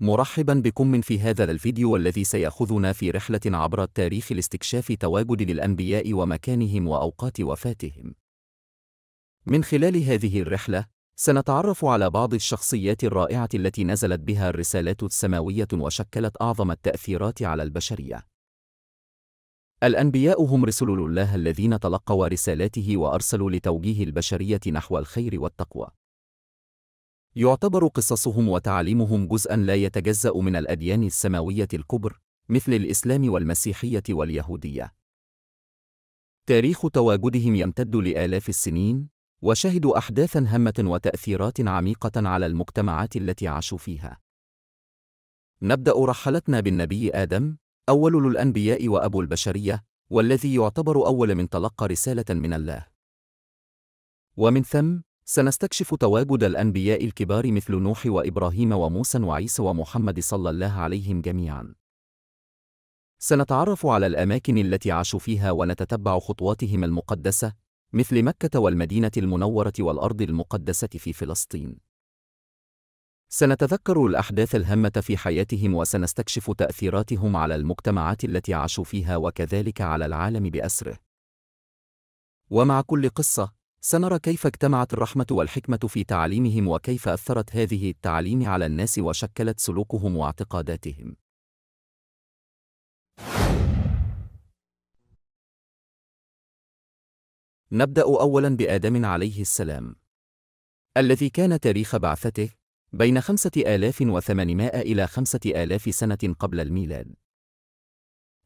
مرحبا بكم في هذا الفيديو الذي سيأخذنا في رحلة عبر التاريخ لاستكشاف تواجد الأنبياء ومكانهم وأوقات وفاتهم. من خلال هذه الرحلة، سنتعرف على بعض الشخصيات الرائعة التي نزلت بها الرسالات السماوية وشكلت أعظم التأثيرات على البشرية. الأنبياء هم رسل الله الذين تلقوا رسالاته وأرسلوا لتوجيه البشرية نحو الخير والتقوى. يعتبر قصصهم وتعاليمهم جزءا لا يتجزأ من الأديان السماوية الكبر مثل الإسلام والمسيحية واليهودية. تاريخ تواجدهم يمتد لآلاف السنين، وشهدوا أحداثا هامة وتأثيرات عميقة على المجتمعات التي عاشوا فيها. نبدأ رحلتنا بالنبي آدم، أول الأنبياء وأبو البشرية، والذي يعتبر أول من تلقى رسالة من الله. ومن ثم سنستكشف تواجد الأنبياء الكبار مثل نوح وإبراهيم وموسى وعيسى ومحمد صلى الله عليهم جميعاً. سنتعرف على الأماكن التي عاشوا فيها ونتتبع خطواتهم المقدسة، مثل مكة والمدينة المنورة والأرض المقدسة في فلسطين. سنتذكر الأحداث الهامة في حياتهم وسنستكشف تأثيراتهم على المجتمعات التي عاشوا فيها وكذلك على العالم بأسره. ومع كل قصة، سنرى كيف اجتمعت الرحمة والحكمة في تعليمهم وكيف أثرت هذه التعليم على الناس وشكلت سلوكهم واعتقاداتهم. نبدأ أولاً بآدم عليه السلام، الذي كان تاريخ بعثته بين 5800 إلى 5000 سنة قبل الميلاد.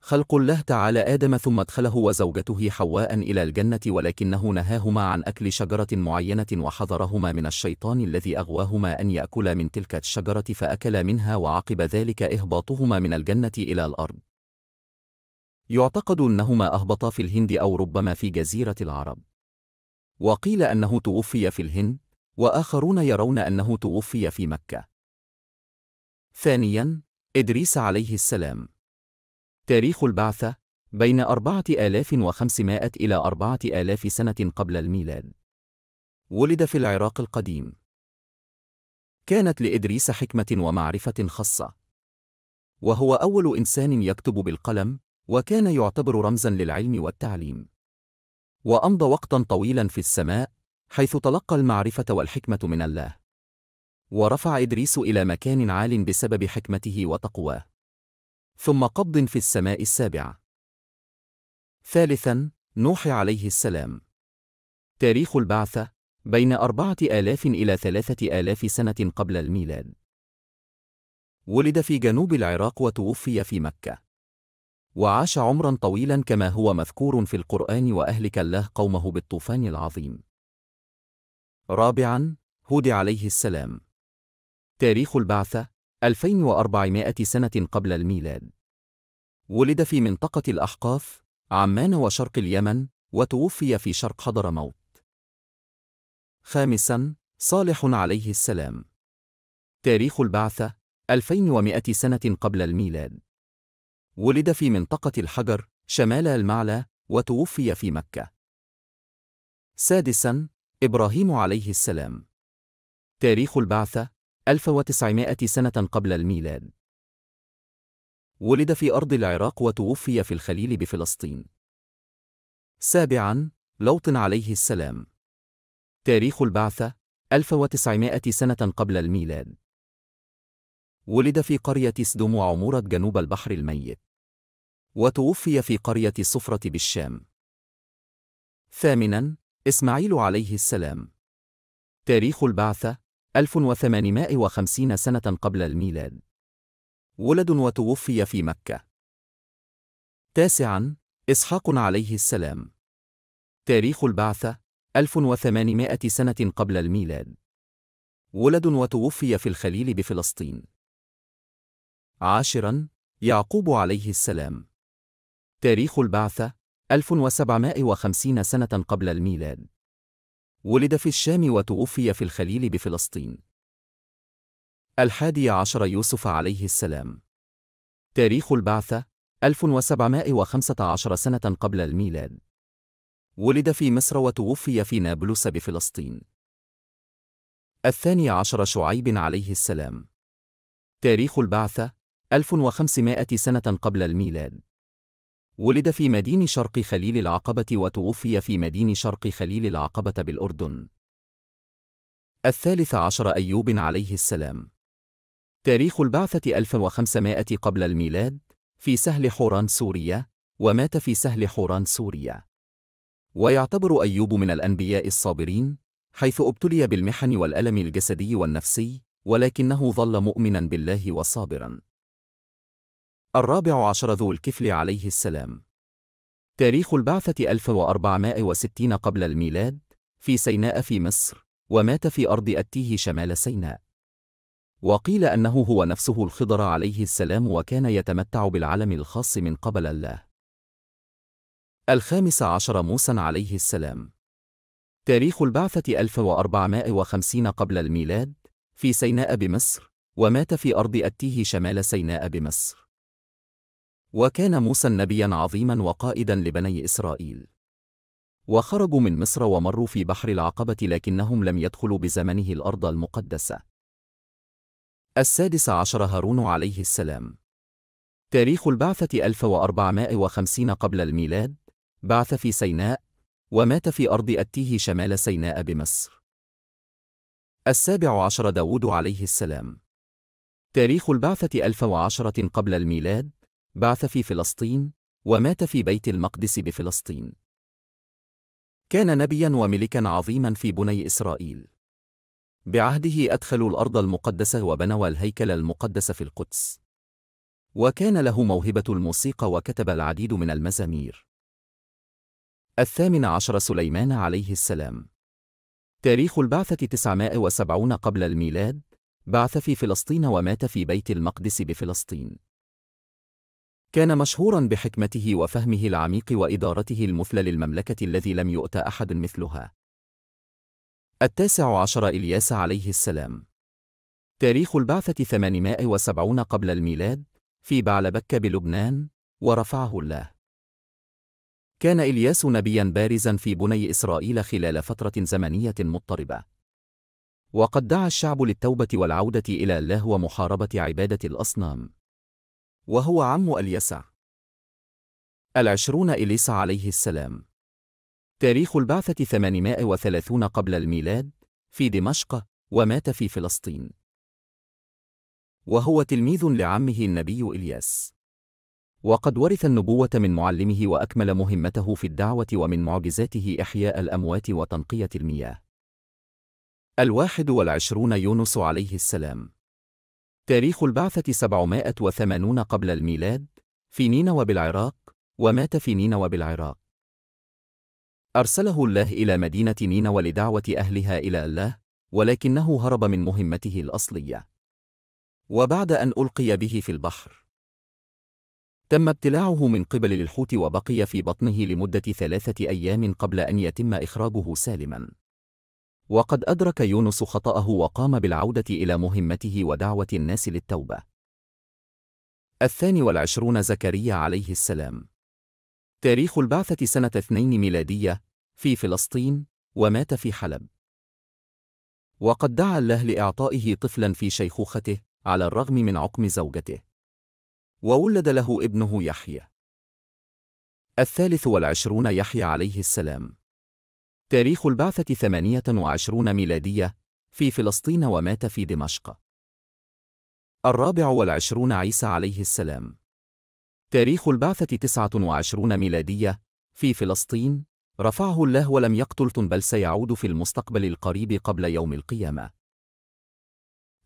خلق الله تعالى آدم ثم ادخله وزوجته حواء إلى الجنة ولكنه نهاهما عن أكل شجرة معينة وحذرهما من الشيطان الذي أغواهما أن يأكل من تلك الشجرة فأكل منها وعقب ذلك إهباطهما من الجنة إلى الأرض يعتقد أنهما أهبطا في الهند أو ربما في جزيرة العرب وقيل أنه توفي في الهند وآخرون يرون أنه توفي في مكة ثانياً إدريس عليه السلام تاريخ البعثة بين 4500 إلى 4000 سنة قبل الميلاد ولد في العراق القديم كانت لإدريس حكمة ومعرفة خاصة وهو أول إنسان يكتب بالقلم وكان يعتبر رمزا للعلم والتعليم وأمضى وقتا طويلا في السماء حيث تلقى المعرفة والحكمة من الله ورفع إدريس إلى مكان عال بسبب حكمته وتقواه ثم قبض في السماء السابعة. ثالثاً، نوح عليه السلام. تاريخ البعثة بين أربعة آلاف إلى ثلاثة آلاف سنة قبل الميلاد. ولد في جنوب العراق وتوفي في مكة. وعاش عمرا طويلا كما هو مذكور في القرآن وأهلك الله قومه بالطوفان العظيم. رابعا، هود عليه السلام. تاريخ البعثة 2400 سنة قبل الميلاد. ولد في منطقة الأحقاف، عمان وشرق اليمن، وتوفي في شرق حضرموت. خامساً، صالح عليه السلام. تاريخ البعثة 2100 سنة قبل الميلاد. ولد في منطقة الحجر، شمال المعلى، وتوفي في مكة. سادساً، إبراهيم عليه السلام. تاريخ البعثة 1900 سنة قبل الميلاد ولد في أرض العراق وتوفي في الخليل بفلسطين سابعاً لوط عليه السلام تاريخ البعثة 1900 سنة قبل الميلاد ولد في قرية سدوم وعمورة جنوب البحر الميت وتوفي في قرية صفرة بالشام ثامناً إسماعيل عليه السلام تاريخ البعثة 1850 سنة قبل الميلاد ولد وتوفي في مكة تاسعا إسحاق عليه السلام تاريخ البعثة 1800 سنة قبل الميلاد ولد وتوفي في الخليل بفلسطين عاشرا يعقوب عليه السلام تاريخ البعثة 1750 سنة قبل الميلاد ولد في الشام وتوفي في الخليل بفلسطين. الحادي عشر يوسف عليه السلام تاريخ البعثة 1715 سنة قبل الميلاد ولد في مصر وتوفي في نابلس بفلسطين الثاني عشر شعيب عليه السلام تاريخ البعثة 1500 سنة قبل الميلاد ولد في مدين شرق خليل العقبة وتوفي في مدين شرق خليل العقبة بالأردن. الثالث عشر أيوب عليه السلام تاريخ البعثة 1500 قبل الميلاد في سهل حوران سوريا ومات في سهل حوران سوريا ويعتبر أيوب من الأنبياء الصابرين حيث ابتلي بالمحن والألم الجسدي والنفسي ولكنه ظل مؤمنا بالله وصابرا الرابع عشر ذو الكفل عليه السلام تاريخ البعثة 1460 قبل الميلاد في سيناء في مصر ومات في أرض أتيه شمال سيناء وقيل أنه هو نفسه الخضر عليه السلام وكان يتمتع بالعلم الخاص من قبل الله الخامس عشر موسى عليه السلام تاريخ البعثة 1450 قبل الميلاد في سيناء بمصر ومات في أرض أتيه شمال سيناء بمصر وكان موسى نبيا عظيما وقائدا لبني إسرائيل وخرجوا من مصر ومروا في بحر العقبة لكنهم لم يدخلوا بزمنه الأرض المقدسة السادس عشر هارون عليه السلام تاريخ البعثة 1450 قبل الميلاد بعث في سيناء ومات في أرض أتيه شمال سيناء بمصر السابع عشر داود عليه السلام تاريخ البعثة 1010 قبل الميلاد بعث في فلسطين ومات في بيت المقدس بفلسطين كان نبيا وملكا عظيما في بني إسرائيل بعهده أدخلوا الأرض المقدسة وبنوا الهيكل المقدس في القدس وكان له موهبة الموسيقى وكتب العديد من المزامير الثامن عشر سليمان عليه السلام تاريخ البعثة 970 قبل الميلاد بعث في فلسطين ومات في بيت المقدس بفلسطين كان مشهورا بحكمته وفهمه العميق وإدارته المثلى للمملكة الذي لم يؤت أحد مثلها. التاسع عشر إلياس عليه السلام تاريخ البعثة 870 قبل الميلاد في بعلبك بلبنان ورفعه الله كان إلياس نبيا بارزا في بني إسرائيل خلال فترة زمنية مضطربة وقد دعا الشعب للتوبة والعودة إلى الله ومحاربة عبادة الأصنام وهو عم اليسع العشرون إليسع عليه السلام تاريخ البعثة 830 قبل الميلاد في دمشق ومات في فلسطين وهو تلميذ لعمه النبي إلياس وقد ورث النبوة من معلمه وأكمل مهمته في الدعوة ومن معجزاته إحياء الأموات وتنقية المياه الواحد والعشرون يونس عليه السلام تاريخ البعثة 780 قبل الميلاد في نينوى بالعراق ومات في نينوى بالعراق أرسله الله إلى مدينة نينوى لدعوة أهلها إلى الله ولكنه هرب من مهمته الأصلية وبعد أن ألقي به في البحر تم ابتلاعه من قبل الحوت وبقي في بطنه لمدة ثلاثة أيام قبل أن يتم إخراجه سالماً وقد أدرك يونس خطأه وقام بالعودة إلى مهمته ودعوة الناس للتوبة. الثاني والعشرون زكريا عليه السلام تاريخ البعثة سنة اثنين ميلادية في فلسطين ومات في حلب. وقد دعا الله لإعطائه طفلا في شيخوخته على الرغم من عقم زوجته. وولد له ابنه يحيى. الثالث والعشرون يحيى عليه السلام تاريخ البعثة 28 ميلادية في فلسطين ومات في دمشق الرابع والعشرون عيسى عليه السلام تاريخ البعثة 29 ميلادية في فلسطين رفعه الله ولم يقتل بل سيعود في المستقبل القريب قبل يوم القيامة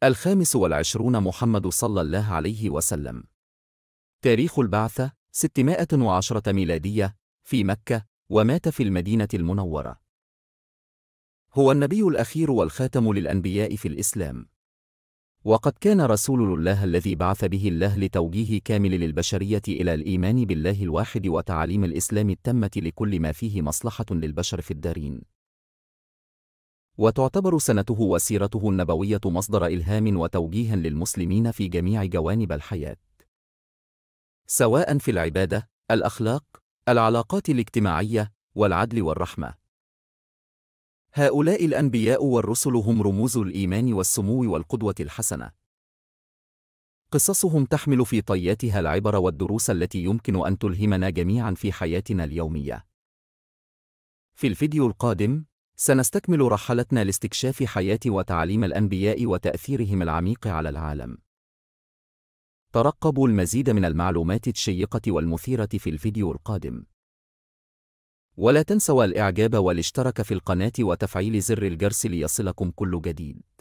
الخامس والعشرون محمد صلى الله عليه وسلم تاريخ البعثة 610 ميلادية في مكة ومات في المدينة المنورة هو النبي الأخير والخاتم للأنبياء في الإسلام وقد كان رسول الله الذي بعث به الله لتوجيه كامل للبشرية إلى الإيمان بالله الواحد وتعاليم الإسلام التامة لكل ما فيه مصلحة للبشر في الدارين وتعتبر سنته وسيرته النبوية مصدر إلهام وتوجيها للمسلمين في جميع جوانب الحياة سواء في العبادة، الأخلاق، العلاقات الاجتماعية، والعدل والرحمة هؤلاء الأنبياء والرسل هم رموز الإيمان والسمو والقدوة الحسنة. قصصهم تحمل في طياتها العبر والدروس التي يمكن أن تلهمنا جميعا في حياتنا اليومية. في الفيديو القادم، سنستكمل رحلتنا لاستكشاف حياة وتعليم الأنبياء وتأثيرهم العميق على العالم. ترقبوا المزيد من المعلومات الشيقة والمثيرة في الفيديو القادم. ولا تنسوا الإعجاب والاشتراك في القناة وتفعيل زر الجرس ليصلكم كل جديد